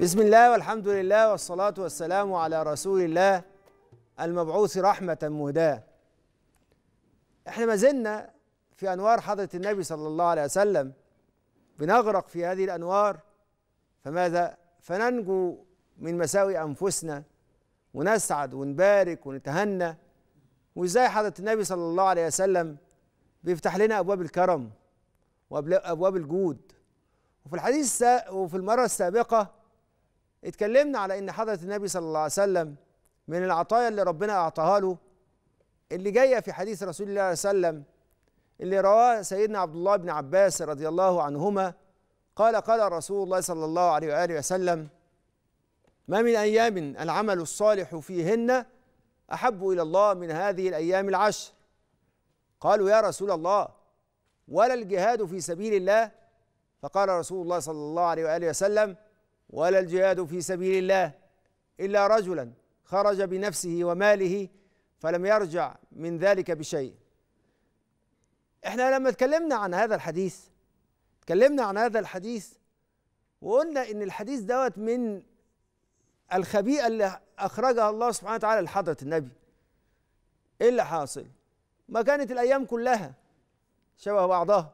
بسم الله والحمد لله والصلاة والسلام على رسول الله المبعوث رحمة مهداة احنا ما زلنا في أنوار حضرة النبي صلى الله عليه وسلم بنغرق في هذه الأنوار فماذا فننجو من مساوي أنفسنا ونسعد ونبارك ونتهنى وازاي حضرة النبي صلى الله عليه وسلم بيفتح لنا أبواب الكرم وأبواب الجود وفي الحديث وفي المرة السابقة اتكلمنا على ان حضره النبي صلى الله عليه وسلم من العطايا اللي ربنا اعطاها له اللي جايه في حديث رسول الله صلى الله عليه وسلم اللي رواه سيدنا عبد الله بن عباس رضي الله عنهما قال قال رسول الله صلى الله عليه واله وسلم ما من ايام العمل الصالح فيهن احب الى الله من هذه الايام العشر قالوا يا رسول الله ولا الجهاد في سبيل الله فقال رسول الله صلى الله عليه واله وسلم ولا الجهاد في سبيل الله إلا رجلا خرج بنفسه وماله فلم يرجع من ذلك بشيء احنا لما اتكلمنا عن هذا الحديث اتكلمنا عن هذا الحديث وقلنا ان الحديث دوت من الخبيئة اللي أخرجها الله سبحانه وتعالى لحضرة النبي إيه اللي حاصل؟ ما كانت الأيام كلها شبه بعضها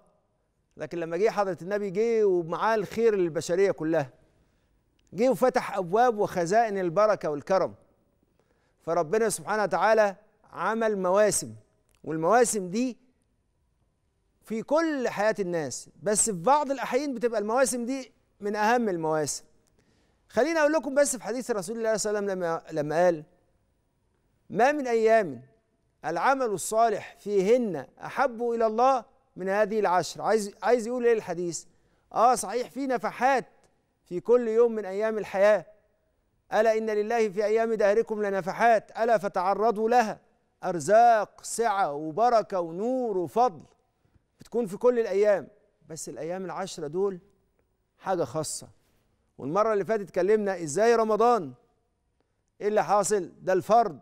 لكن لما جه حضرة النبي جه ومعاه الخير للبشرية كلها جه وفتح ابواب وخزائن البركه والكرم فربنا سبحانه وتعالى عمل مواسم والمواسم دي في كل حياه الناس بس في بعض الاحيان بتبقى المواسم دي من اهم المواسم خليني اقول لكم بس في حديث رسول الله صلى الله عليه وسلم لما لما قال ما من ايام العمل الصالح فيهن احب الى الله من هذه العشر عايز عايز يقول ايه الحديث اه صحيح في نفحات في كل يوم من ايام الحياه الا ان لله في ايام دهركم لنفحات الا فتعرضوا لها ارزاق سعه وبركه ونور وفضل بتكون في كل الايام بس الايام العشره دول حاجه خاصه والمره اللي فاتت اتكلمنا ازاي رمضان ايه اللي حاصل ده الفرض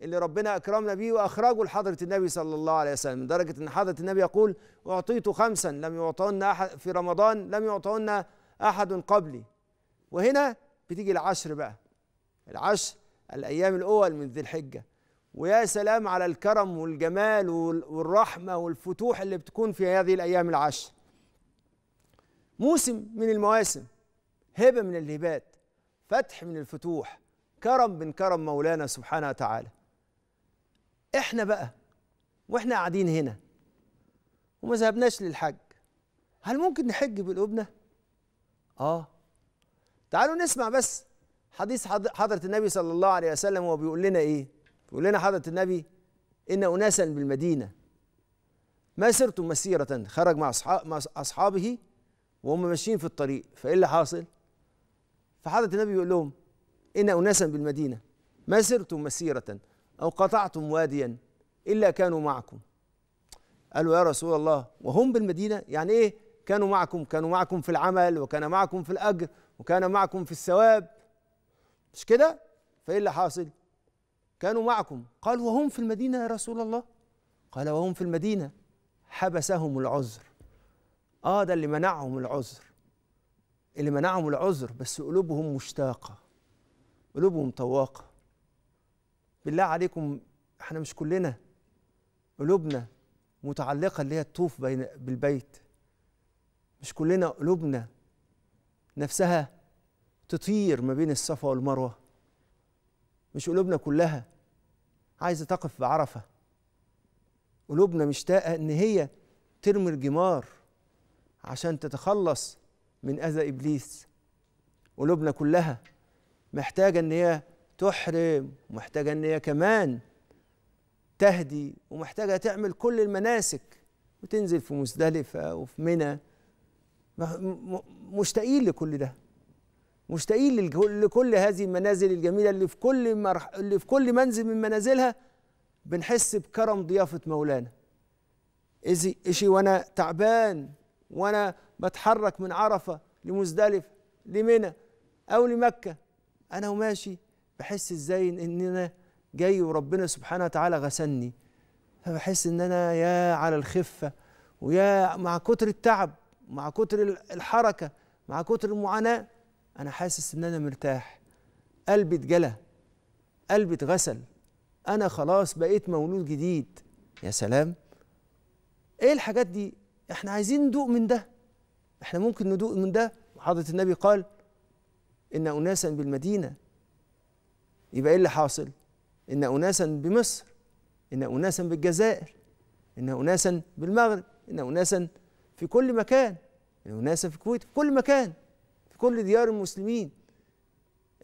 اللي ربنا اكرمنا بيه واخرجه لحضره النبي صلى الله عليه وسلم لدرجه ان حضره النبي يقول اعطيت خمسا لم يعطون احد في رمضان لم يعطون أحد قبلي وهنا بتيجي العشر بقى العشر الأيام الأول من ذي الحجة ويا سلام على الكرم والجمال والرحمة والفتوح اللي بتكون في هذه الأيام العشر موسم من المواسم هبة من الهبات فتح من الفتوح كرم من كرم مولانا سبحانه وتعالى احنا بقى واحنا قاعدين هنا وما ذهبناش للحج هل ممكن نحج بقلوبنا؟ اه تعالوا نسمع بس حديث حضرة النبي صلى الله عليه وسلم وهو بيقول لنا ايه بيقول لنا حضرة النبي ان اناسا بالمدينة ما سرتم مسيرة خرج مع اصحابه وهم ماشيين في الطريق فايه اللي حاصل فحضرة النبي يقول لهم ان اناسا بالمدينة ما سرتم مسيرة او قطعتم واديا الا كانوا معكم قالوا يا رسول الله وهم بالمدينة يعني ايه كانوا معكم كانوا معكم في العمل وكان معكم في الأجر وكان معكم في الثواب مش كده فإيه اللي حاصل كانوا معكم قال وهم في المدينة يا رسول الله قال وهم في المدينة حبسهم العذر آه ده اللي منعهم العذر اللي منعهم العذر بس قلوبهم مشتاقة قلوبهم طواقة بالله عليكم احنا مش كلنا قلوبنا متعلقة اللي هي الطوف بين بالبيت مش كلنا قلوبنا نفسها تطير ما بين الصفا والمروه مش قلوبنا كلها عايزه تقف بعرفة قلوبنا مشتاقه ان هي ترمي الجمار عشان تتخلص من اذى ابليس قلوبنا كلها محتاجه ان هي تحرم ومحتاجه ان هي كمان تهدي ومحتاجه تعمل كل المناسك وتنزل في مزدلفه وفي منى مشتاقين لكل ده مشتاقين لكل هذه المنازل الجميله اللي في كل مرح اللي في كل منزل من منازلها بنحس بكرم ضيافه مولانا إزي إشي وأنا تعبان وأنا بتحرك من عرفة لمزدلف لمنى أو لمكة أنا وماشي بحس إزاي إن أنا جاي وربنا سبحانه وتعالى غسلني فبحس إن أنا يا على الخفة ويا مع كتر التعب مع كتر الحركه مع كتر المعاناه انا حاسس ان انا مرتاح قلبي اتجلى قلبي اتغسل انا خلاص بقيت مولود جديد يا سلام ايه الحاجات دي احنا عايزين ندوق من ده احنا ممكن ندوق من ده وحضره النبي قال ان اناسا بالمدينه يبقى ايه اللي حاصل ان اناسا بمصر ان اناسا بالجزائر ان اناسا بالمغرب ان اناسا في كل مكان يعني الوناسة في الكويت في كل مكان في كل ديار المسلمين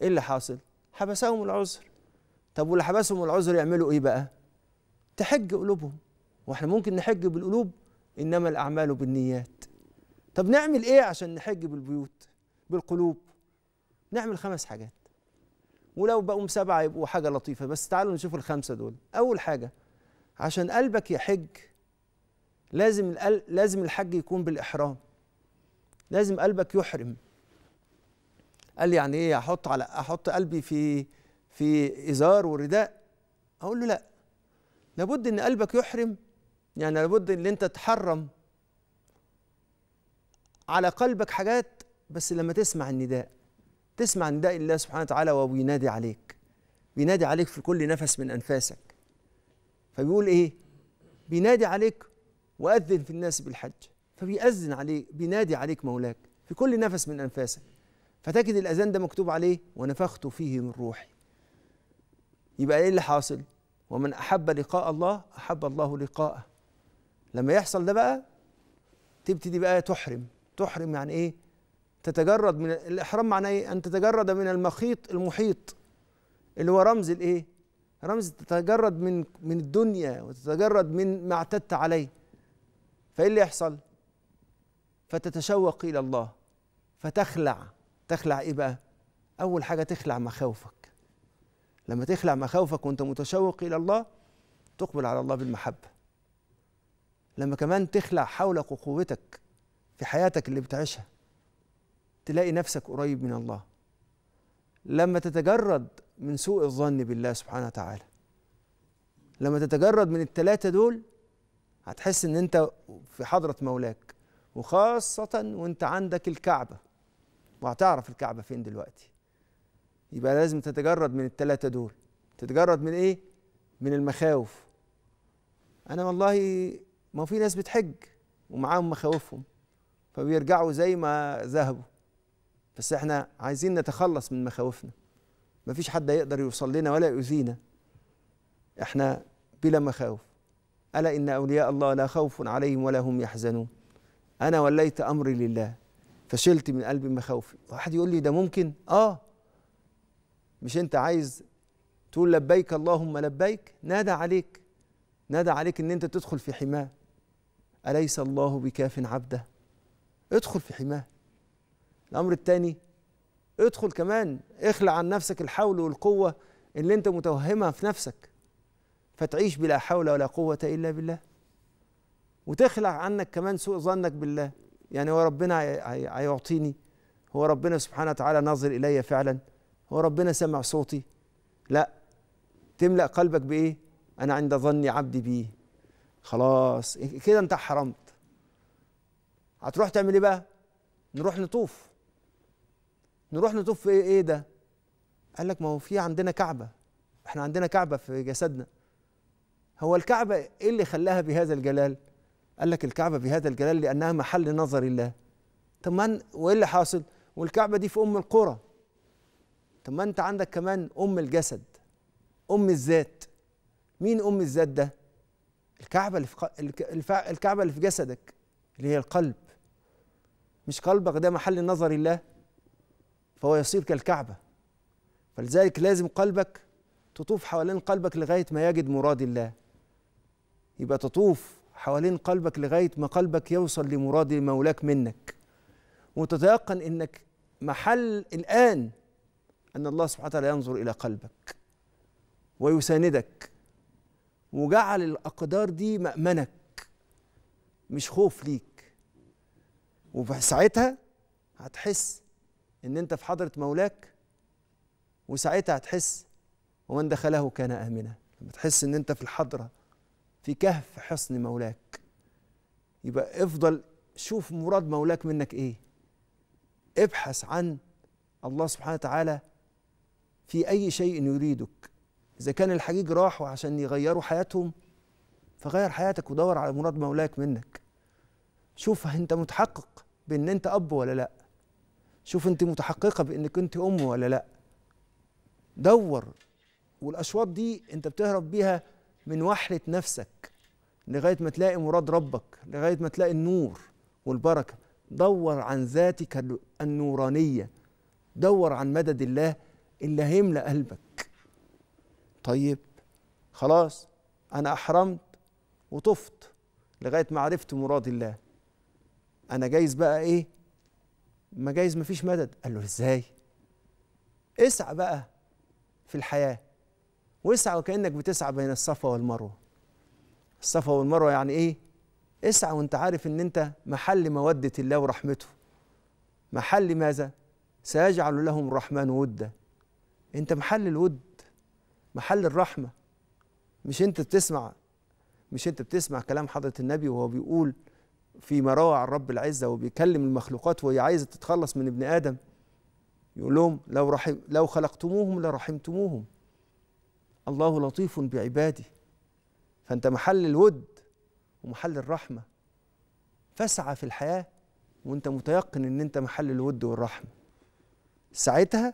ايه اللي حاصل؟ حبسهم العذر طب واللي حبسهم العذر يعملوا ايه بقى؟ تحج قلوبهم واحنا ممكن نحج بالقلوب انما الاعمال بالنيات طب نعمل ايه عشان نحج بالبيوت بالقلوب نعمل خمس حاجات ولو بقوا سبعه يبقوا حاجه لطيفه بس تعالوا نشوف الخمسه دول اول حاجه عشان قلبك يحج لازم لازم الحج يكون بالاحرام لازم قلبك يحرم قال لي يعني ايه احط على احط قلبي في في ازار ورداء اقول له لا لابد ان قلبك يحرم يعني لابد ان انت تحرم على قلبك حاجات بس لما تسمع النداء تسمع نداء الله سبحانه وتعالى وهو بينادي عليك بينادي عليك في كل نفس من انفاسك فبيقول ايه بينادي عليك وأذن في الناس بالحج فبيأذن عليك بينادي عليك مولاك في كل نفس من أنفاسك فتجد الأذان ده مكتوب عليه ونفخت فيه من روحي يبقى إيه اللي حاصل ومن أحب لقاء الله أحب الله لقاءه لما يحصل ده بقى تبتدي بقى تحرم تحرم يعني إيه تتجرد من الإحرام معناه إيه أن تتجرد من المخيط المحيط اللي هو رمز الإيه رمز تتجرد من من الدنيا وتتجرد من ما اعتدت عليه فايه اللي يحصل فتتشوق الى الله فتخلع تخلع ايه بقى اول حاجه تخلع مخاوفك لما تخلع مخاوفك وانت متشوق الى الله تقبل على الله بالمحبه لما كمان تخلع حولك وقوتك في حياتك اللي بتعيشها تلاقي نفسك قريب من الله لما تتجرد من سوء الظن بالله سبحانه وتعالى لما تتجرد من التلاتة دول هتحس ان انت في حضره مولاك وخاصه وانت عندك الكعبه وهتعرف الكعبه فين دلوقتي يبقى لازم تتجرد من الثلاثه دول تتجرد من ايه من المخاوف انا والله ما في ناس بتحج ومعاهم مخاوفهم فبيرجعوا زي ما ذهبوا بس احنا عايزين نتخلص من مخاوفنا مفيش حد يقدر يوصل لنا ولا يؤذينا احنا بلا مخاوف ألا إن أولياء الله لا خوف عليهم ولا هم يحزنون أنا وليت أمري لله فشلت من قلبي مخاوفي واحد يقول لي ده ممكن آه مش أنت عايز تقول لبيك اللهم لبيك نادى عليك نادى عليك ان انت تدخل في حماه اليس الله بكاف عبده ادخل في حماه الامر الثاني ادخل كمان اخلع عن نفسك الحول والقوه اللي انت متوهمها في نفسك فتعيش بلا حول ولا قوة إلا بالله وتخلع عنك كمان سوء ظنك بالله يعني هو ربنا هيعطيني هو ربنا سبحانه وتعالى ناظر إلي فعلا هو ربنا سمع صوتي لا تملأ قلبك بإيه أنا عند ظني عبدي بيه خلاص كده أنت حرمت هتروح تعمل إيه بقى نروح نطوف نروح نطوف في إيه, إيه ده قال لك ما هو في عندنا كعبة احنا عندنا كعبة في جسدنا هو الكعبة إيه اللي خلاها بهذا الجلال؟ قال لك الكعبة بهذا الجلال لأنها محل نظر الله طب ما وإيه اللي حاصل؟ والكعبة دي في أم القرى طب ما أنت عندك كمان أم الجسد أم الذات مين أم الذات ده؟ الكعبة اللي في الكعبة اللي في جسدك اللي هي القلب مش قلبك ده محل نظر الله فهو يصير كالكعبة فلذلك لازم قلبك تطوف حوالين قلبك لغاية ما يجد مراد الله يبقى تطوف حوالين قلبك لغايه ما قلبك يوصل لمراد مولاك منك وتتيقن انك محل الان ان الله سبحانه وتعالى ينظر الى قلبك ويساندك وجعل الاقدار دي مامنك مش خوف ليك وساعتها هتحس ان انت في حضره مولاك وساعتها هتحس ومن دخله كان امنا لما تحس ان انت في الحضره في كهف حصن مولاك يبقى افضل شوف مراد مولاك منك ايه ابحث عن الله سبحانه وتعالى في اي شيء يريدك اذا كان الحجيج راحوا عشان يغيروا حياتهم فغير حياتك ودور على مراد مولاك منك شوف انت متحقق بان انت اب ولا لا شوف انت متحققه بانك انت ام ولا لا دور والاشواط دي انت بتهرب بيها من وحلة نفسك لغاية ما تلاقي مراد ربك لغاية ما تلاقي النور والبركة دور عن ذاتك النورانية دور عن مدد الله اللي هيملأ قلبك طيب خلاص أنا أحرمت وطفت لغاية ما عرفت مراد الله أنا جايز بقى إيه ما جايز مفيش مدد قال له إزاي اسعى بقى في الحياة واسعى وكانك بتسعى بين الصفا والمروه الصفا والمروه يعني ايه اسعى وانت عارف ان انت محل موده الله ورحمته محل ماذا سيجعل لهم الرحمن ودا انت محل الود محل الرحمه مش انت بتسمع مش انت بتسمع كلام حضره النبي وهو بيقول في مروع الرب العزه وبيكلم المخلوقات وهي عايزه تتخلص من ابن ادم يقول لهم لو رحم لو خلقتموهم لرحمتموهم الله لطيف بعباده فأنت محل الود ومحل الرحمة فاسعى في الحياة وأنت متيقن أن أنت محل الود والرحمة ساعتها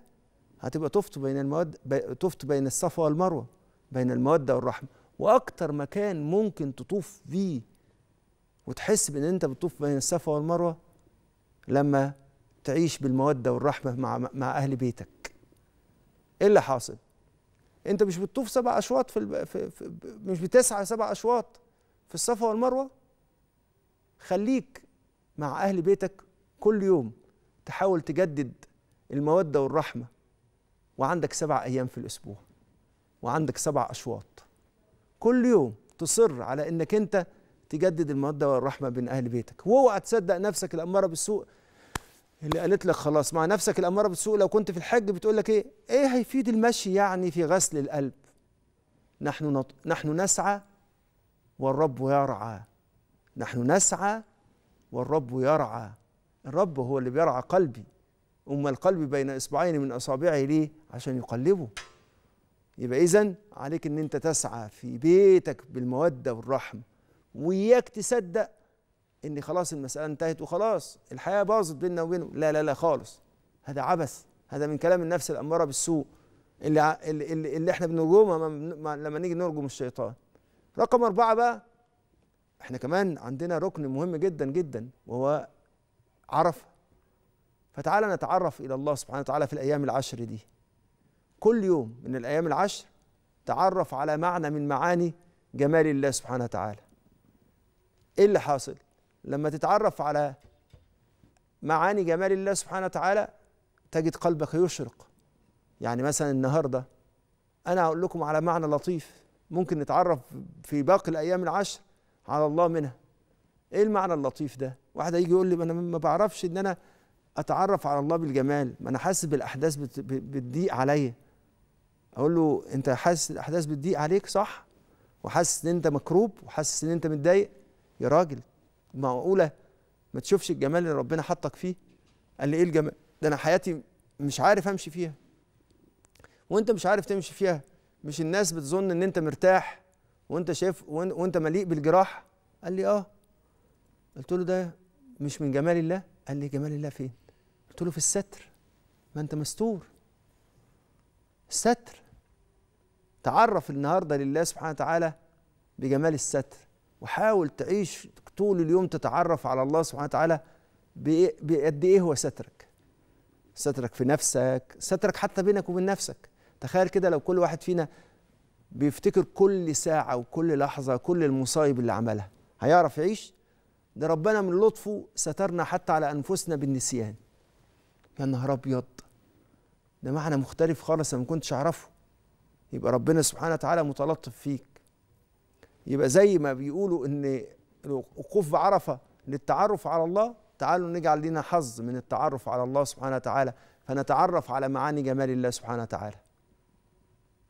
هتبقى تفت بين المواد تفت بين الصفا والمروة بين المودة والرحمة وأكتر مكان ممكن تطوف فيه وتحس بأن أنت بتطوف بين الصفا والمروة لما تعيش بالمودة والرحمة مع مع أهل بيتك إيه اللي حاصل؟ انت مش بتطوف سبع اشواط في, الب... في... في مش بتسعى سبع اشواط في الصفا والمروه خليك مع اهل بيتك كل يوم تحاول تجدد الموده والرحمه وعندك سبع ايام في الاسبوع وعندك سبع اشواط كل يوم تصر على انك انت تجدد الموده والرحمه بين اهل بيتك واوعى تصدق نفسك الاماره بالسوء اللي قالت لك خلاص مع نفسك الأمارة بتسوق لو كنت في الحج بتقول لك إيه؟ إيه هيفيد المشي يعني في غسل القلب؟ نحن نط... نحن نسعى والرب يرعى نحن نسعى والرب يرعى الرب هو اللي بيرعى قلبي أما القلب بين إصبعين من أصابعه ليه؟ عشان يقلبه يبقى إذا عليك إن أنت تسعى في بيتك بالمودة والرحمة وإياك تصدق ان خلاص المساله انتهت وخلاص الحياه باظت بيننا وبينه لا لا لا خالص هذا عبث هذا من كلام النفس الاماره بالسوء اللي اللي, اللي احنا بنرجمها لما نيجي نرجم الشيطان رقم أربعة بقى احنا كمان عندنا ركن مهم جدا جدا وهو عرفه فتعالى نتعرف الى الله سبحانه وتعالى في الايام العشر دي كل يوم من الايام العشر تعرف على معنى من معاني جمال الله سبحانه وتعالى ايه اللي حاصل لما تتعرف على معاني جمال الله سبحانه وتعالى تجد قلبك يشرق يعني مثلا النهارده انا هقول لكم على معنى لطيف ممكن نتعرف في باقي الايام العشر على الله منها ايه المعنى اللطيف ده واحد هيجي يقول لي انا ما بعرفش ان انا اتعرف على الله بالجمال ما انا حاسس بالاحداث بتضيق عليا اقول له انت حاسس الاحداث بتضيق عليك صح وحاسس ان انت مكروب وحاسس ان انت متضايق يا راجل معقوله ما تشوفش الجمال اللي ربنا حطك فيه قال لي ايه الجمال ده انا حياتي مش عارف امشي فيها وانت مش عارف تمشي فيها مش الناس بتظن ان انت مرتاح وانت شايف وانت مليء بالجراح قال لي اه قلت له ده مش من جمال الله قال لي جمال الله فين قلت له في الستر ما انت مستور الستر تعرف النهارده لله سبحانه وتعالى بجمال الستر وحاول تعيش طول اليوم تتعرف على الله سبحانه وتعالى بقد ايه هو سترك سترك في نفسك سترك حتى بينك وبين نفسك تخيل كده لو كل واحد فينا بيفتكر كل ساعة وكل لحظة كل المصايب اللي عملها هيعرف يعيش ده ربنا من لطفه سترنا حتى على أنفسنا بالنسيان يا نهار أبيض ده معنى مختلف خالص أنا ما كنتش أعرفه يبقى ربنا سبحانه وتعالى متلطف فيك يبقى زي ما بيقولوا ان الوقوف بعرفه للتعرف على الله تعالوا نجعل لنا حظ من التعرف على الله سبحانه وتعالى فنتعرف على معاني جمال الله سبحانه وتعالى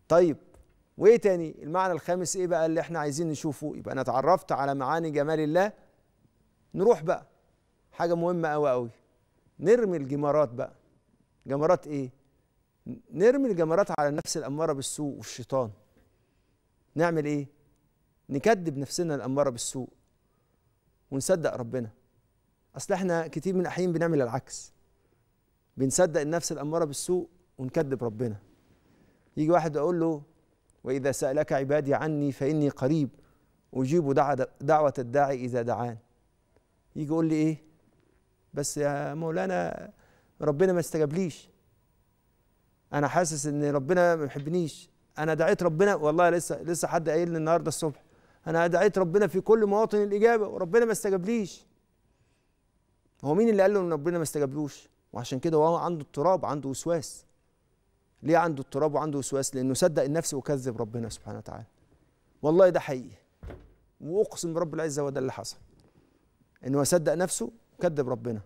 طيب وايه تاني المعنى الخامس ايه بقى اللي احنا عايزين نشوفه يبقى انا اتعرفت على معاني جمال الله نروح بقى حاجه مهمه قوي قوي نرمي الجمارات بقى جمارات ايه نرمي الجمارات على النفس الاماره بالسوء والشيطان نعمل ايه نكذب نفسنا الاماره بالسوء ونصدق ربنا اصل احنا كتير من الاحيان بنعمل العكس بنصدق النفس الاماره بالسوء ونكذب ربنا يجي واحد اقول له واذا سالك عبادي عني فاني قريب اجيب دعوه الداعي اذا دعان يجي يقول لي ايه بس يا مولانا ربنا ما استجابليش انا حاسس ان ربنا ما بيحبنيش انا دعيت ربنا والله لسه لسه حد قايل لي النهارده الصبح انا دعيت ربنا في كل مواطن الاجابه وربنا ما استجابليش هو مين اللي قال له ان ربنا ما استجابلوش وعشان كده هو عنده اضطراب عنده وسواس ليه عنده اضطراب وعنده وسواس لانه صدق النفس وكذب ربنا سبحانه وتعالى والله ده حقيقي واقسم برب العزه وده اللي حصل انه هو صدق نفسه وكذب ربنا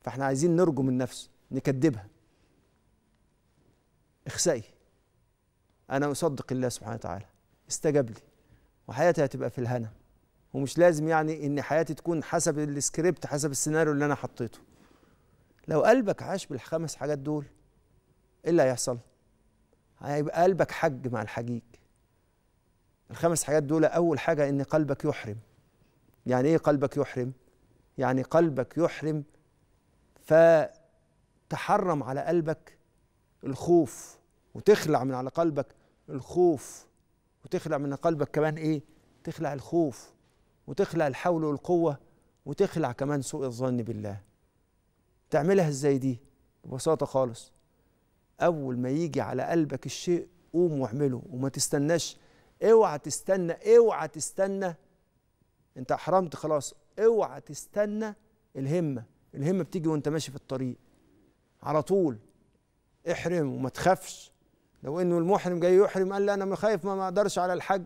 فاحنا عايزين نرجو من نفسه نكذبها اخسئي انا اصدق الله سبحانه وتعالى استجاب لي وحياتي هتبقى في الهنا ومش لازم يعني ان حياتي تكون حسب السكريبت حسب السيناريو اللي انا حطيته لو قلبك عاش بالخمس حاجات دول ايه اللي هيحصل هيبقى قلبك حج مع الحجيج الخمس حاجات دول اول حاجه ان قلبك يحرم يعني ايه قلبك يحرم يعني قلبك يحرم فتحرم على قلبك الخوف وتخلع من على قلبك الخوف وتخلع من قلبك كمان ايه تخلع الخوف وتخلع الحول والقوه وتخلع كمان سوء الظن بالله تعملها ازاي دي ببساطه خالص اول ما يجي على قلبك الشيء قوم واعمله وما تستناش اوعى تستنى اوعى تستنى انت احرمت خلاص اوعى تستنى الهمه الهمه بتيجي وانت ماشي في الطريق على طول احرم وما تخافش لو انه المحرم جاي يحرم قال لا انا خايف ما اقدرش على الحج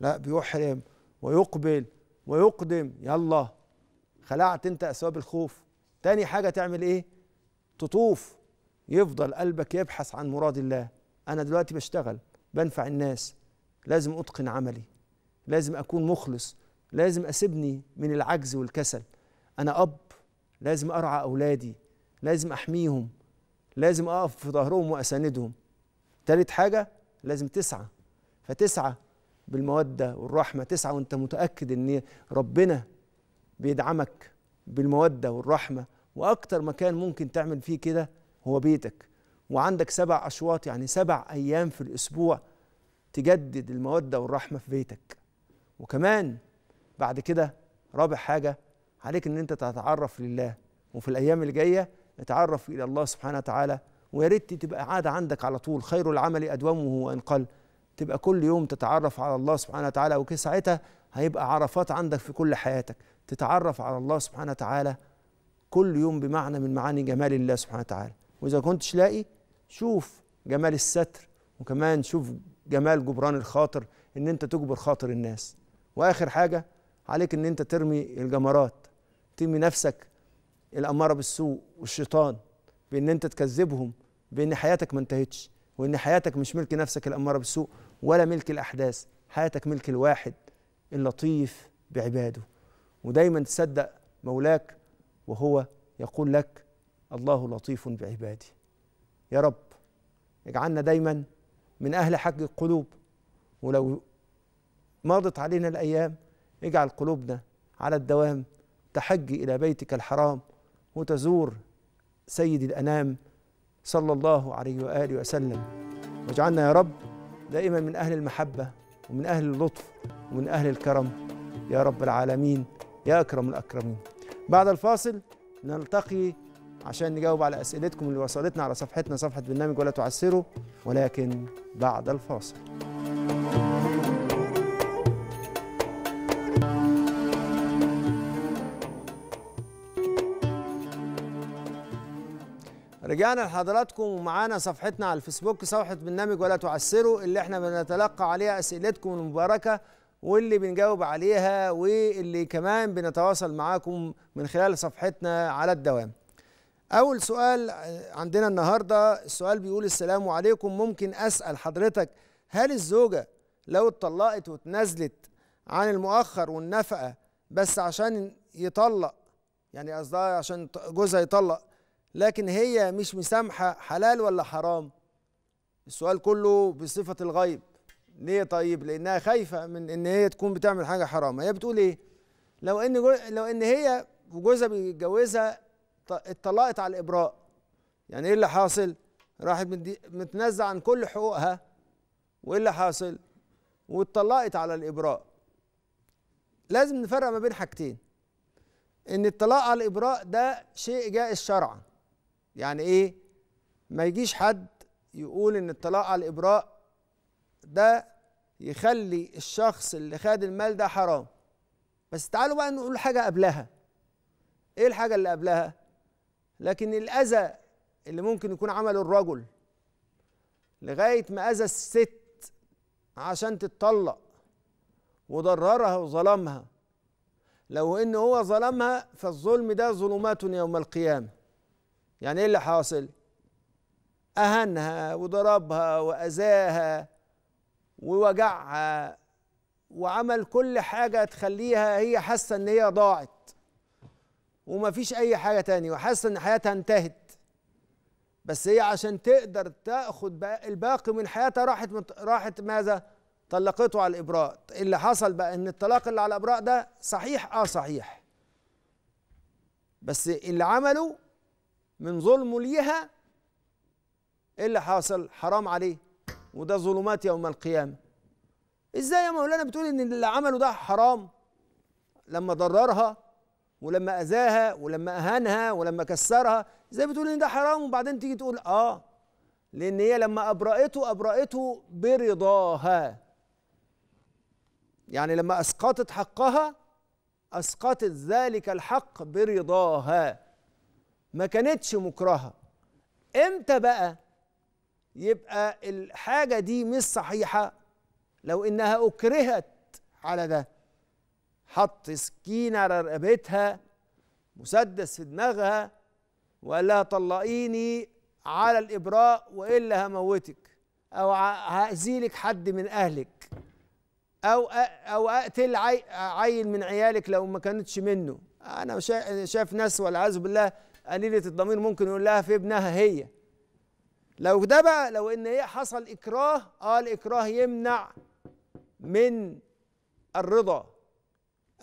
لا بيحرم ويقبل ويقدم يلا خلعت انت اسباب الخوف تاني حاجه تعمل ايه تطوف يفضل قلبك يبحث عن مراد الله انا دلوقتي بشتغل بنفع الناس لازم اتقن عملي لازم اكون مخلص لازم اسيبني من العجز والكسل انا اب لازم ارعى اولادي لازم احميهم لازم اقف في ظهرهم واساندهم تالت حاجة لازم تسعى فتسعى بالمودة والرحمة تسعى وانت متأكد ان ربنا بيدعمك بالمودة والرحمة واكتر مكان ممكن تعمل فيه كده هو بيتك وعندك سبع أشواط يعني سبع أيام في الأسبوع تجدد المودة والرحمة في بيتك وكمان بعد كده رابع حاجة عليك ان انت تتعرف لله وفي الأيام الجايه اتعرف إلى الله سبحانه وتعالى ويا ريت تبقى عاده عندك على طول خير العمل ادومه وان قل تبقى كل يوم تتعرف على الله سبحانه وتعالى وكي ساعتها هيبقى عرفات عندك في كل حياتك تتعرف على الله سبحانه وتعالى كل يوم بمعنى من معاني جمال الله سبحانه وتعالى واذا كنتش لاقي شوف جمال الستر وكمان شوف جمال جبران الخاطر ان انت تجبر خاطر الناس واخر حاجه عليك ان انت ترمي الجمرات ترمي نفسك الاماره بالسوء والشيطان بان انت تكذبهم بان حياتك ما انتهتش وان حياتك مش ملك نفسك الاماره بالسوء ولا ملك الاحداث حياتك ملك الواحد اللطيف بعباده ودايما تصدق مولاك وهو يقول لك الله لطيف بعبادي يا رب اجعلنا دايما من اهل حق القلوب ولو مضت علينا الايام اجعل قلوبنا على الدوام تحج الى بيتك الحرام وتزور سيد الانام صلى الله عليه وآله وسلم واجعلنا يا رب دائما من أهل المحبة ومن أهل اللطف ومن أهل الكرم يا رب العالمين يا أكرم الأكرمين بعد الفاصل نلتقي عشان نجاوب على أسئلتكم اللي وصلتنا على صفحتنا صفحة برنامج ولا تعسروا ولكن بعد الفاصل رجعنا لحضراتكم ومعانا صفحتنا على الفيسبوك صفحة برنامج ولا تعسروا اللي احنا بنتلقى عليها أسئلتكم المباركة واللي بنجاوب عليها واللي كمان بنتواصل معاكم من خلال صفحتنا على الدوام أول سؤال عندنا النهاردة السؤال بيقول السلام عليكم ممكن أسأل حضرتك هل الزوجة لو اتطلقت واتنازلت عن المؤخر والنفقة بس عشان يطلق يعني قصدها عشان جوزها يطلق لكن هي مش مسامحه حلال ولا حرام السؤال كله بصفه الغيب ليه طيب لانها خايفه من ان هي تكون بتعمل حاجه حرام هي بتقول ايه لو ان جو... لو ان هي وجوزها بيتجوزها اتطلقت على الابراء يعني ايه اللي حاصل راحت متنازعه عن كل حقوقها وايه اللي حاصل واتطلقت على الابراء لازم نفرق ما بين حاجتين ان الطلاق على الابراء ده شيء جائز شرعا يعني ايه ما يجيش حد يقول ان الطلاق على الابراء ده يخلي الشخص اللي خد المال ده حرام بس تعالوا بقى نقول حاجه قبلها ايه الحاجه اللي قبلها لكن الاذى اللي ممكن يكون عمله الرجل لغايه ما اذى الست عشان تتطلق وضررها وظلمها لو ان هو ظلمها فالظلم ده ظلمات يوم القيامه يعني ايه اللي حاصل اهانها وضربها واذاها ووجعها وعمل كل حاجه تخليها هي حاسه ان هي ضاعت ومفيش اي حاجه تاني وحاسه ان حياتها انتهت بس هي عشان تقدر تاخد الباقي من حياتها راحت راحت ماذا طلقته على الابراء اللي حصل بقى ان الطلاق اللي على الابراء ده صحيح اه صحيح بس اللي عمله من ظلمه ليها ايه اللي حاصل حرام عليه وده ظلمات يوم القيامه ازاي يا مولانا بتقول ان اللي عمله ده حرام لما ضررها ولما اذاها ولما اهانها ولما كسرها ازاي بتقول ان ده حرام وبعدين تيجي تقول اه لان هي لما ابرأته ابرأته برضاها يعني لما اسقطت حقها اسقطت ذلك الحق برضاها ما كانتش مكرهه امتى بقى يبقى الحاجه دي مش صحيحه لو انها اكرهت على ده حط سكين على رقبتها مسدس في دماغها وقال لها طلقيني على الابراء والا هموتك او هاذيلك حد من اهلك او او اقتل عيل من عيالك لو ما كانتش منه انا شايف ناس والعياذ بالله قليله الضمير ممكن يقول لها في ابنها هي لو ده بقى لو ان هي حصل اكراه اه الاكراه يمنع من الرضا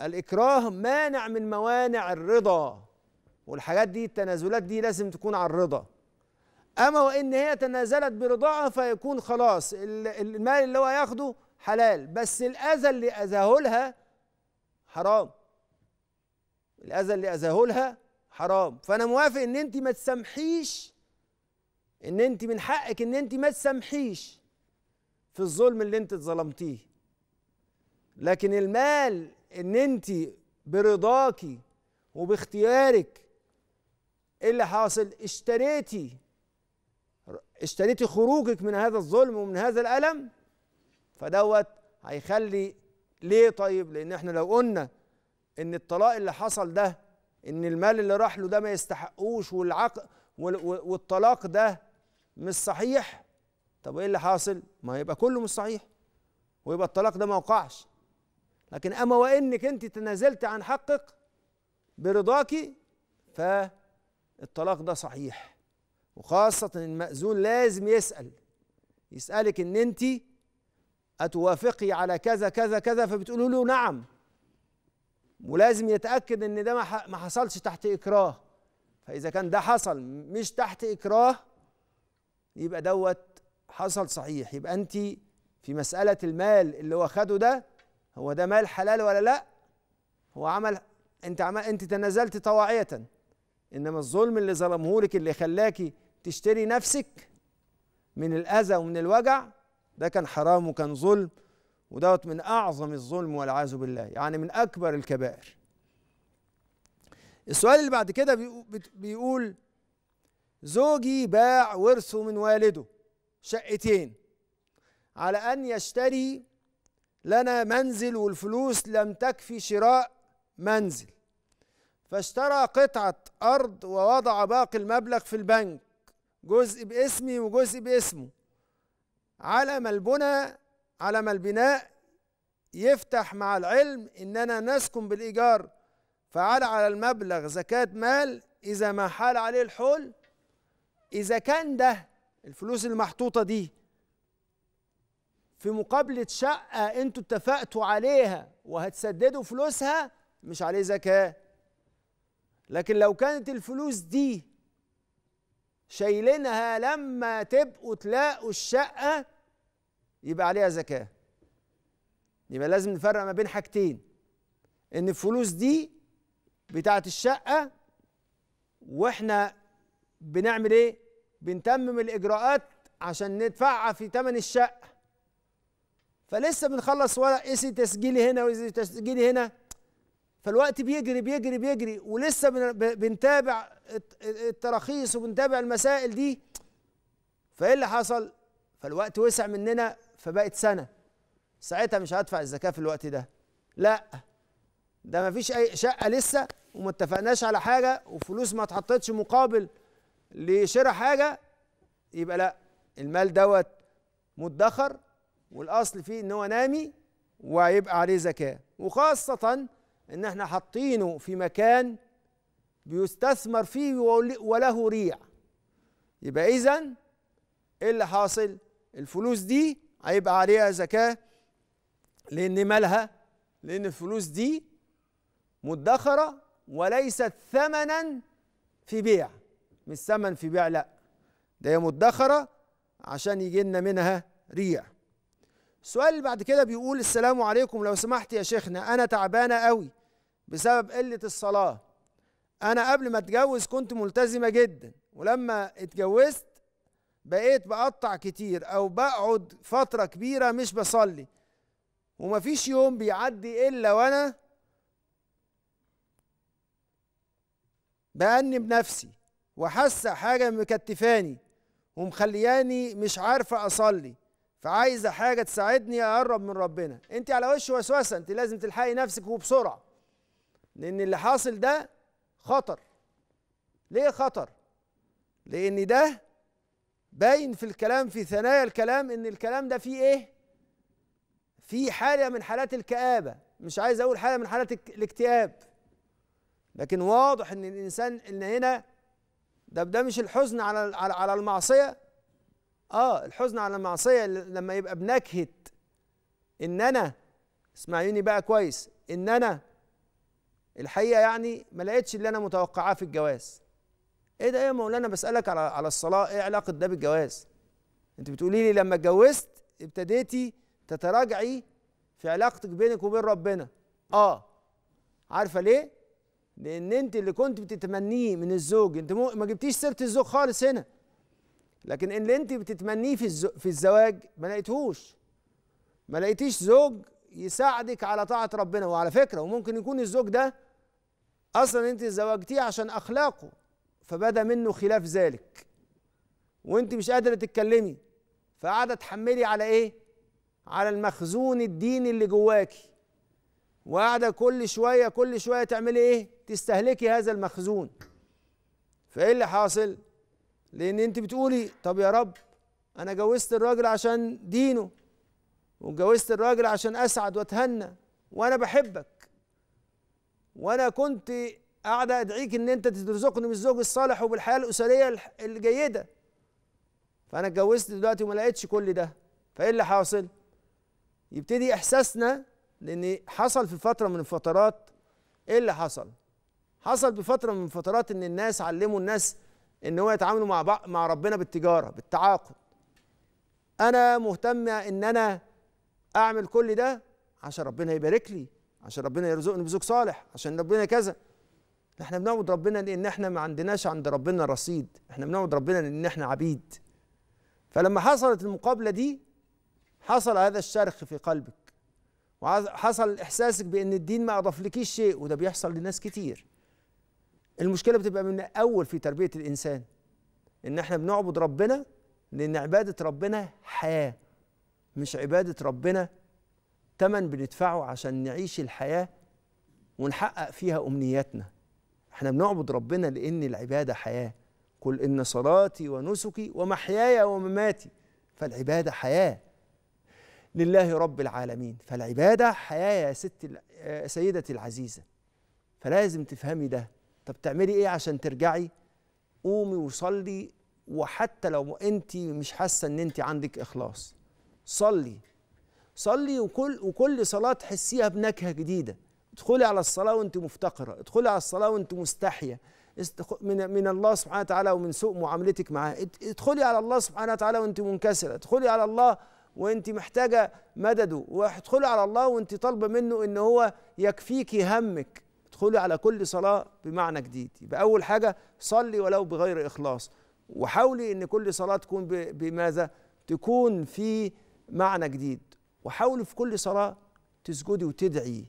الاكراه مانع من موانع الرضا والحاجات دي التنازلات دي لازم تكون على الرضا اما وان هي تنازلت برضاها فيكون خلاص المال اللي هو ياخده حلال بس الاذى اللي اذاه لها حرام الاذى اللي اذاه لها حرام فانا موافق ان انت ما تسامحيش ان انت من حقك ان انت ما تسامحيش في الظلم اللي انت اتظلمتيه لكن المال ان انت برضاكي وباختيارك ايه اللي حاصل اشتريتي اشتريتي خروجك من هذا الظلم ومن هذا الالم فدوت هيخلي ليه طيب لان احنا لو قلنا ان الطلاق اللي حصل ده ان المال اللي راح له ده ما يستحقوش والعقد والطلاق ده مش صحيح طب ايه اللي حاصل ما يبقى كله مش صحيح ويبقى الطلاق ده ما وقعش لكن اما وانك انت تنازلت عن حقك برضاكي فالطلاق ده صحيح وخاصة المأذون لازم يسأل يسألك ان انت اتوافقي على كذا كذا كذا فبتقولي له نعم ولازم يتاكد ان ده ما حصلش تحت اكراه فاذا كان ده حصل مش تحت اكراه يبقى دوت حصل صحيح يبقى انت في مساله المال اللي هو خده ده هو ده مال حلال ولا لا هو عمل انت عمل انت تنازلت طواعيه انما الظلم اللي ظلمه لك اللي خلاكي تشتري نفسك من الاذى ومن الوجع ده كان حرام وكان ظلم ودوت من اعظم الظلم والعياذ بالله يعني من اكبر الكبائر السؤال اللي بعد كده بيقول زوجي باع ورثه من والده شقتين على ان يشتري لنا منزل والفلوس لم تكفي شراء منزل فاشترى قطعة أرض ووضع باقي المبلغ في البنك جزء باسمي وجزء باسمه على ما البنى علم البناء يفتح مع العلم اننا نسكن بالايجار فعلى على المبلغ زكاة مال اذا ما حال عليه الحول اذا كان ده الفلوس المحطوطة دي في مقابلة شقة انتوا اتفقتوا عليها وهتسددوا فلوسها مش عليه زكاة لكن لو كانت الفلوس دي شايلينها لما تبقوا تلاقوا الشقة يبقى عليها زكاه يبقى لازم نفرق ما بين حاجتين ان الفلوس دي بتاعه الشقه واحنا بنعمل ايه بنتمم الاجراءات عشان ندفعها في ثمن الشقه فلسه بنخلص ورق ايسي تسجيلي هنا وايسي تسجيلي هنا فالوقت بيجري بيجري بيجري ولسه بنتابع التراخيص وبنتابع المسائل دي فايه اللي حصل فالوقت وسع مننا فبقت سنه ساعتها مش هدفع الزكاه في الوقت ده لا ده ما فيش اي شقه لسه وما اتفقناش على حاجه وفلوس ما اتحطتش مقابل لشراء حاجه يبقى لا المال دوت مدخر والاصل فيه ان هو نامي ويبقى عليه زكاه وخاصه ان احنا حاطينه في مكان بيستثمر فيه وله ريع يبقى اذا ايه اللي حاصل الفلوس دي هيبقى عليها زكاة لأن مالها لأن الفلوس دي مدخرة وليست ثمنا في بيع مش ثمن في بيع لا ده هي مدخرة عشان يجي لنا منها ريع السؤال اللي بعد كده بيقول السلام عليكم لو سمحت يا شيخنا أنا تعبانة قوي بسبب قلة الصلاة أنا قبل ما أتجوز كنت ملتزمة جدا ولما اتجوزت بقيت بقطع كتير او بقعد فتره كبيره مش بصلي ومفيش يوم بيعدي الا وانا باني بنفسي وحاسه حاجه مكتفاني ومخلياني مش عارفه اصلي فعايزه حاجه تساعدني اقرب من ربنا انت على وش وسوسه انت لازم تلحقي نفسك وبسرعه لان اللي حاصل ده خطر ليه خطر لان ده باين في الكلام في ثنايا الكلام ان الكلام ده فيه ايه في حاله من حالات الكآبه مش عايز اقول حاله من حالات الاكتئاب لكن واضح ان الانسان ان هنا ده ده مش الحزن على على المعصيه اه الحزن على المعصيه لما يبقى بنكهه ان انا اسمعيني بقى كويس ان انا الحقيقه يعني ما لقيتش اللي انا متوقعاه في الجواز ايه ده يا مولانا بسالك على على الصلاه ايه علاقه ده بالجواز انت بتقولي لي لما اتجوزت ابتديتي تتراجعي في علاقتك بينك وبين ربنا اه عارفه ليه لان انت اللي كنت بتتمنيه من الزوج انت مو ما جبتيش سيره الزوج خالص هنا لكن اللي انت بتتمنيه في الزو... في الزواج ما لقيتهوش ما لقيتيش زوج يساعدك على طاعه ربنا وعلى فكره وممكن يكون الزوج ده اصلا انت زوجتيه عشان اخلاقه فبدا منه خلاف ذلك وانت مش قادره تتكلمي فقاعده تحملي على ايه على المخزون الديني اللي جواكي وقاعده كل شويه كل شويه تعملي ايه تستهلكي هذا المخزون فايه اللي حاصل لان انت بتقولي طب يا رب انا جوزت الراجل عشان دينه وجوزت الراجل عشان اسعد واتهنى وانا بحبك وانا كنت قاعده ادعيك ان انت ترزقني بالزوج الصالح وبالحياه الاسريه الجيده فانا اتجوزت دلوقتي وما لقيتش كل ده فايه اللي حاصل يبتدي احساسنا لان حصل في فتره من الفترات ايه اللي حصل حصل بفتره من الفترات ان الناس علموا الناس ان هو يتعاملوا مع بق... مع ربنا بالتجاره بالتعاقد انا مهتم ان انا اعمل كل ده عشان ربنا يبارك لي عشان ربنا يرزقني بزوج صالح عشان ربنا كذا احنا بنعبد ربنا لان احنا ما عندناش عند ربنا رصيد احنا بنعبد ربنا لان احنا عبيد فلما حصلت المقابله دي حصل هذا الشرخ في قلبك وحصل احساسك بان الدين ما اضافلكيش شيء وده بيحصل لناس كتير المشكله بتبقى من الاول في تربيه الانسان ان احنا بنعبد ربنا لان عباده ربنا حياه مش عباده ربنا تمن بندفعه عشان نعيش الحياه ونحقق فيها امنياتنا احنا بنعبد ربنا لان العباده حياه قل ان صلاتي ونسكي ومحياي ومماتي فالعباده حياه لله رب العالمين فالعباده حياه يا ست آه، سيدتي العزيزه فلازم تفهمي ده طب تعملي ايه عشان ترجعي قومي وصلي وحتى لو انت مش حاسه ان انت عندك اخلاص صلي صلي وكل وكل صلاه تحسيها بنكهه جديده ادخلي على الصلاة وانت مفتقرة ادخلي على الصلاة وانت مستحية من من الله سبحانه وتعالى ومن سوء معاملتك معاه ادخلي على الله سبحانه وتعالى وانت منكسرة ادخلي على الله وانت محتاجة مدده وادخلي على الله وانت طالبة منه ان هو يكفيك همك ادخلي على كل صلاة بمعنى جديد يبقى أول حاجة صلي ولو بغير إخلاص وحاولي ان كل صلاة تكون بماذا تكون في معنى جديد وحاولي في كل صلاة تسجدي وتدعي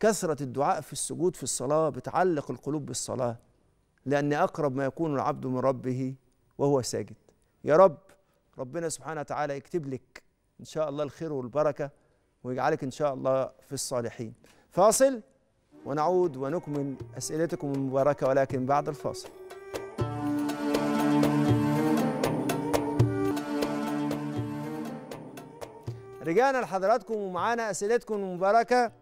كثرة الدعاء في السجود في الصلاة بتعلق القلوب بالصلاة لأن أقرب ما يكون العبد من ربه وهو ساجد يا رب ربنا سبحانه وتعالى يكتب لك إن شاء الله الخير والبركة ويجعلك إن شاء الله في الصالحين فاصل ونعود ونكمل أسئلتكم المباركة ولكن بعد الفاصل رجعنا لحضراتكم ومعانا أسئلتكم المباركة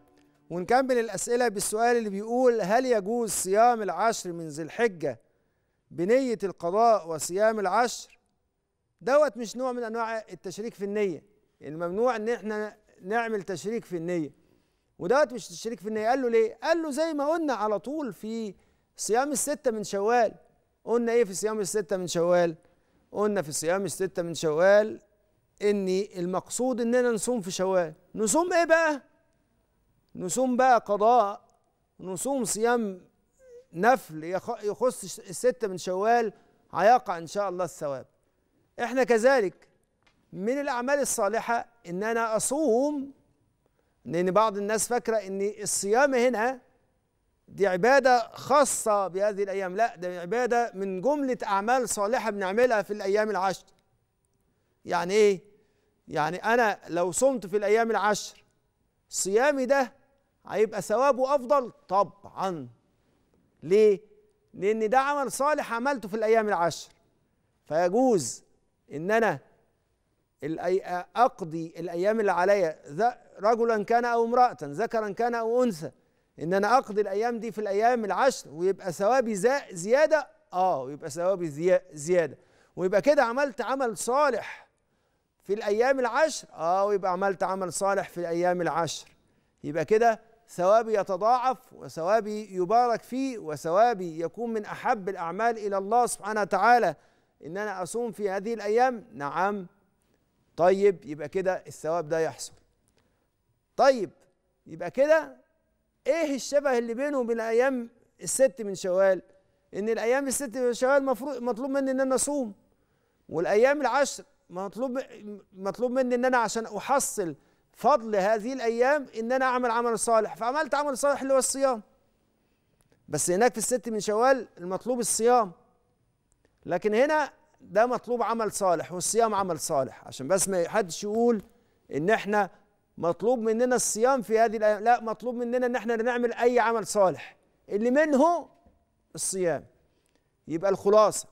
ونكمل الأسئلة بالسؤال اللي بيقول هل يجوز صيام العشر من ذي الحجة بنية القضاء وصيام العشر دوت مش نوع من أنواع التشريك في النية الممنوع يعني إن إحنا نعمل تشريك في النية ودوت مش تشريك في النية قال له ليه؟ قال له زي ما قلنا على طول في صيام الستة من شوال قلنا إيه في صيام الستة من شوال؟ قلنا في صيام الستة من شوال إن المقصود إننا نصوم في شوال نصوم إيه بقى؟ نصوم بقى قضاء نصوم صيام نفل يخص الستة من شوال هيقع إن شاء الله الثواب إحنا كذلك من الأعمال الصالحة إن أنا أصوم لأن بعض الناس فاكرة إن الصيام هنا دي عبادة خاصة بهذه الأيام لا ده عبادة من جملة أعمال صالحة بنعملها في الأيام العشر يعني إيه؟ يعني أنا لو صمت في الأيام العشر صيامي ده هيبقى ثوابه افضل طبعا ليه لان ده عمل صالح عملته في الايام العشر فيجوز ان انا اقضي الايام اللي عليا رجلا كان او امراه ذكرا كان او انثى ان انا اقضي الايام دي في الايام العشر ويبقى ثوابي زياده اه ويبقى ثوابي زياده ويبقى كده عملت عمل صالح في الايام العشر اه ويبقى عملت عمل صالح في الايام العشر يبقى كده ثوابي يتضاعف وثوابي يبارك فيه وثوابي يكون من احب الاعمال الى الله سبحانه وتعالى ان انا اصوم في هذه الايام نعم طيب يبقى كده الثواب ده يحصل طيب يبقى كده ايه الشبه اللي بينه وبين ايام الست من شوال ان الايام الست من شوال مفروض مطلوب مني ان انا اصوم والايام العشر مطلوب مطلوب مني ان انا عشان احصل فضل هذه الايام ان انا اعمل عمل صالح فعملت عمل صالح اللي هو الصيام بس هناك في الست من شوال المطلوب الصيام لكن هنا ده مطلوب عمل صالح والصيام عمل صالح عشان بس ما حدش يقول ان احنا مطلوب مننا الصيام في هذه الايام لا مطلوب مننا ان احنا نعمل اي عمل صالح اللي منه الصيام يبقى الخلاصه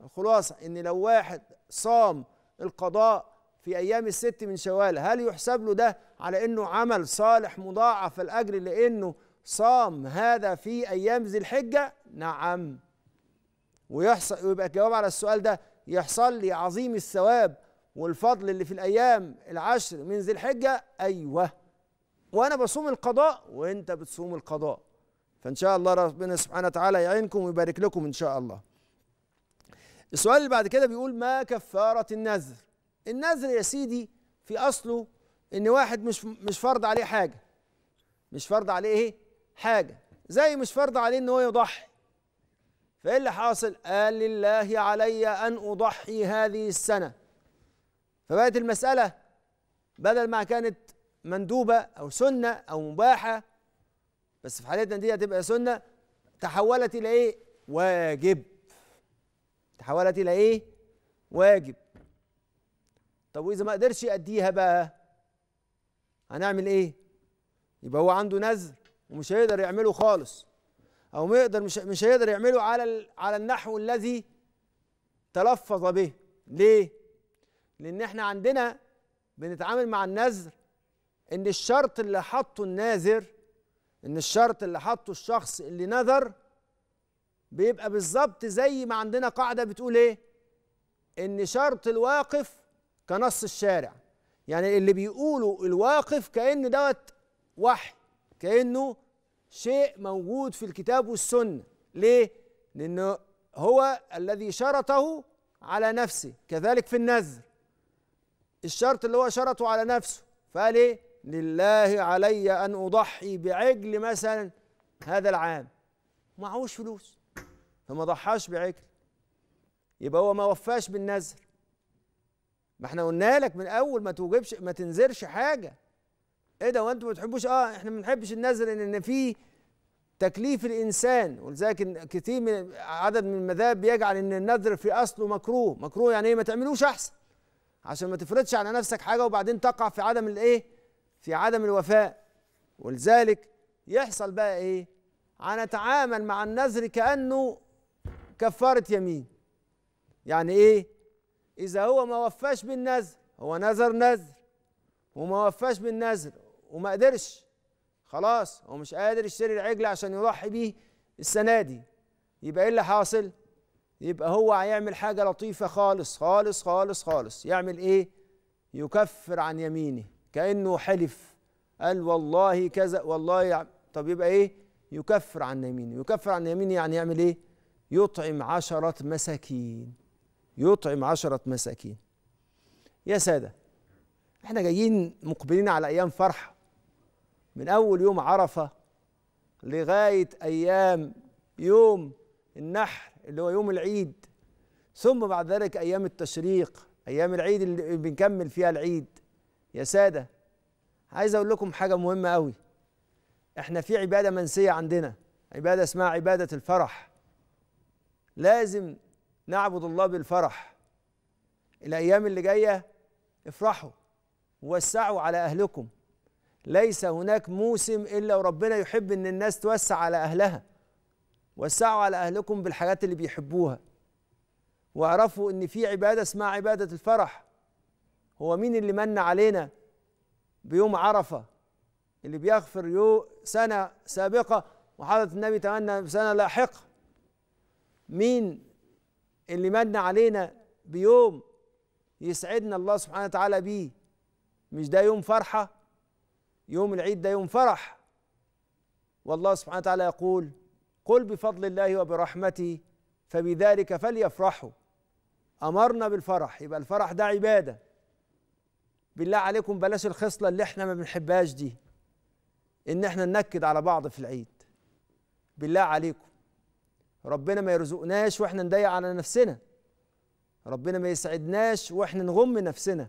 الخلاصه ان لو واحد صام القضاء في أيام الست من شوال هل يحسب له ده على أنه عمل صالح مضاعف الأجر لأنه صام هذا في أيام ذي الحجة نعم ويحصل ويبقى الجواب على السؤال ده يحصل لي عظيم الثواب والفضل اللي في الأيام العشر من ذي الحجة أيوه وأنا بصوم القضاء وأنت بتصوم القضاء فإن شاء الله ربنا سبحانه وتعالى يعينكم ويبارك لكم إن شاء الله السؤال اللي بعد كده بيقول ما كفارة النذر النذر يا سيدي في اصله ان واحد مش مش فرض عليه حاجه مش فرض عليه ايه حاجه زي مش فرض عليه ان هو يضحي فايه اللي حاصل قال لله علي ان اضحي هذه السنه فبقت المساله بدل ما كانت مندوبه او سنه او مباحه بس في حالتنا دي هتبقى سنه تحولت الى ايه واجب تحولت الى ايه واجب طب واذا ما قدرش يأديها بقى هنعمل ايه يبقى هو عنده نذر ومش هيقدر يعمله خالص او ما يقدر مش مش هيقدر يعمله على على النحو الذي تلفظ به ليه لان احنا عندنا بنتعامل مع النذر ان الشرط اللي حطه الناذر ان الشرط اللي حطه الشخص اللي نذر بيبقى بالظبط زي ما عندنا قاعده بتقول ايه ان شرط الواقف كنص الشارع يعني اللي بيقولوا الواقف كأن دوت وحي كأنه شيء موجود في الكتاب والسنة ليه؟ لأنه هو الذي شرطه على نفسه كذلك في النذر الشرط اللي هو شرطه على نفسه فقال ايه لله علي ان اضحي بعجل مثلا هذا العام معهوش فلوس فما ضحاش بعجل يبقى هو ما وفاش بالنذر ما احنا قلنا لك من اول ما توجبش ما تنذرش حاجه ايه ده وانتم ما بتحبوش اه احنا ما بنحبش النذر لان ان في تكليف الانسان ولذلك كتير من عدد من المذاهب بيجعل ان النذر في اصله مكروه مكروه يعني ايه ما تعملوش احسن عشان ما تفرضش على نفسك حاجه وبعدين تقع في عدم الايه في عدم الوفاء ولذلك يحصل بقى ايه هنتعامل مع النذر كانه كفاره يمين يعني ايه إذا هو ما وفاش بالنذر هو نذر نذر وما وفاش بالنذر وما قدرش خلاص هو مش قادر يشتري العجل عشان يضحي بيه السنة دي يبقى إيه اللي حاصل؟ يبقى هو هيعمل حاجة لطيفة خالص خالص خالص خالص يعمل إيه؟ يكفر عن يمينه كأنه حلف قال والله كذا والله طب يبقى إيه؟ يكفر عن يمينه يكفر عن يمينه يعني يعمل إيه؟ يطعم عشرة مساكين يطعم عشرة مساكين يا سادة احنا جايين مقبلين على أيام فرحة من أول يوم عرفة لغاية أيام يوم النحر اللي هو يوم العيد ثم بعد ذلك أيام التشريق أيام العيد اللي بنكمل فيها العيد يا سادة عايز أقول لكم حاجة مهمة قوي احنا في عبادة منسية عندنا عبادة اسمها عبادة الفرح لازم نعبد الله بالفرح الايام اللي جايه افرحوا ووسعوا على اهلكم ليس هناك موسم الا وربنا يحب ان الناس توسع على اهلها وسعوا على اهلكم بالحاجات اللي بيحبوها واعرفوا ان في عباده اسمها عباده الفرح هو مين اللي من علينا بيوم عرفه اللي بيغفر يو سنه سابقه وحضره النبي تمنى سنه لاحقه مين اللي من علينا بيوم يسعدنا الله سبحانه وتعالى بيه مش ده يوم فرحة يوم العيد ده يوم فرح والله سبحانه وتعالى يقول قل بفضل الله وبرحمته فبذلك فليفرحوا أمرنا بالفرح يبقى الفرح ده عبادة بالله عليكم بلاش الخصلة اللي احنا ما بنحبهاش دي إن احنا ننكد على بعض في العيد بالله عليكم ربنا ما يرزقناش واحنا نضيق على نفسنا ربنا ما يسعدناش واحنا نغم نفسنا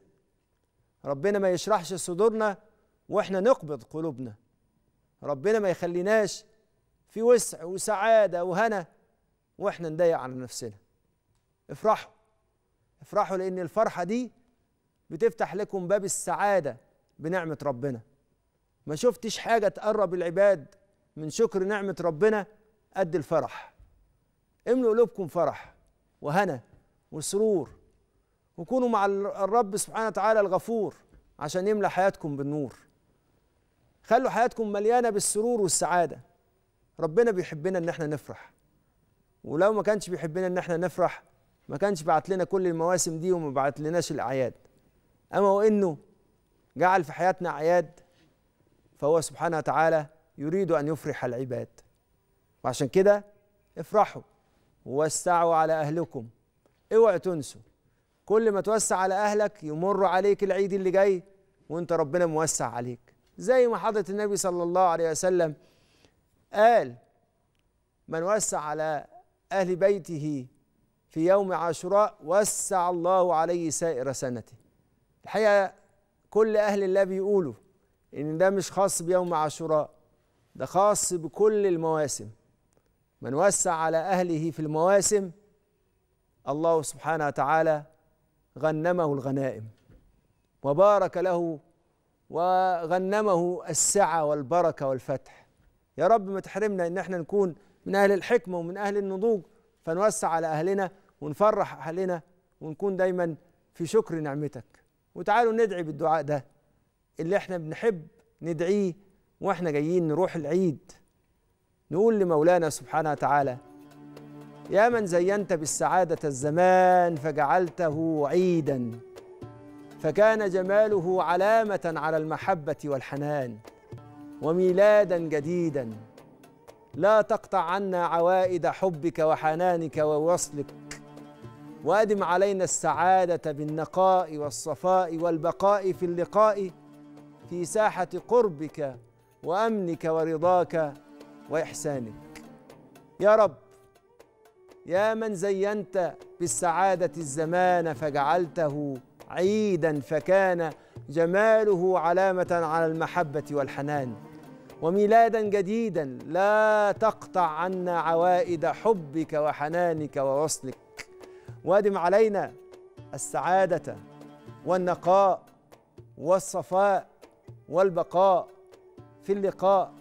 ربنا ما يشرحش صدورنا واحنا نقبض قلوبنا ربنا ما يخليناش في وسع وسعاده وهنا واحنا نضيق على نفسنا افرحوا افرحوا لان الفرحه دي بتفتح لكم باب السعاده بنعمه ربنا ما شفتش حاجه تقرب العباد من شكر نعمه ربنا قد الفرح املوا قلوبكم فرح وهنا وسرور وكونوا مع الرب سبحانه وتعالى الغفور عشان يملى حياتكم بالنور خلوا حياتكم مليانه بالسرور والسعاده ربنا بيحبنا ان احنا نفرح ولو ما كانش بيحبنا ان احنا نفرح ما كانش بعت لنا كل المواسم دي وما بعت لناش الاعياد اما وانه جعل في حياتنا اعياد فهو سبحانه وتعالى يريد ان يفرح العباد وعشان كده افرحوا وسعوا على أهلكم اوعوا تنسوا كل ما توسع على أهلك يمر عليك العيد اللي جاي وانت ربنا موسع عليك زي ما حضرة النبي صلى الله عليه وسلم قال من وسع على أهل بيته في يوم عاشوراء وسع الله عليه سائر سنته الحقيقة كل أهل الله بيقولوا إن ده مش خاص بيوم عاشوراء ده خاص بكل المواسم من وسع على أهله في المواسم الله سبحانه وتعالى غنمه الغنائم وبارك له وغنمه السعة والبركة والفتح يا رب ما تحرمنا إن احنا نكون من أهل الحكمة ومن أهل النضوج فنوسع على أهلنا ونفرح أهلنا ونكون دايما في شكر نعمتك وتعالوا ندعي بالدعاء ده اللي احنا بنحب ندعيه واحنا جايين نروح العيد نقول لمولانا سبحانه وتعالى يا من زينت بالسعادة الزمان فجعلته عيدا فكان جماله علامة على المحبة والحنان وميلادا جديدا لا تقطع عنا عوائد حبك وحنانك ووصلك وادم علينا السعادة بالنقاء والصفاء والبقاء في اللقاء في ساحة قربك وأمنك ورضاك وإحسانك يا رب يا من زينت بالسعادة الزمان فجعلته عيدا فكان جماله علامة على المحبة والحنان وميلادا جديدا لا تقطع عنا عوائد حبك وحنانك ووصلك وادم علينا السعادة والنقاء والصفاء والبقاء في اللقاء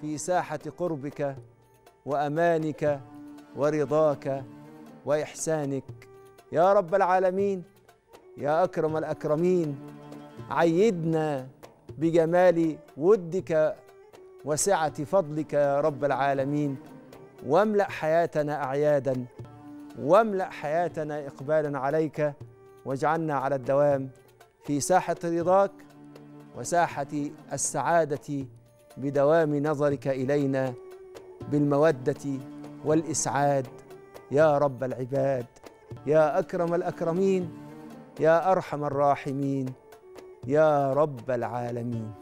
في ساحه قربك وامانك ورضاك واحسانك يا رب العالمين يا اكرم الاكرمين عيدنا بجمال ودك وسعه فضلك يا رب العالمين واملا حياتنا اعيادا واملا حياتنا اقبالا عليك واجعلنا على الدوام في ساحه رضاك وساحه السعاده بدوام نظرك الينا بالموده والاسعاد يا رب العباد يا اكرم الاكرمين يا ارحم الراحمين يا رب العالمين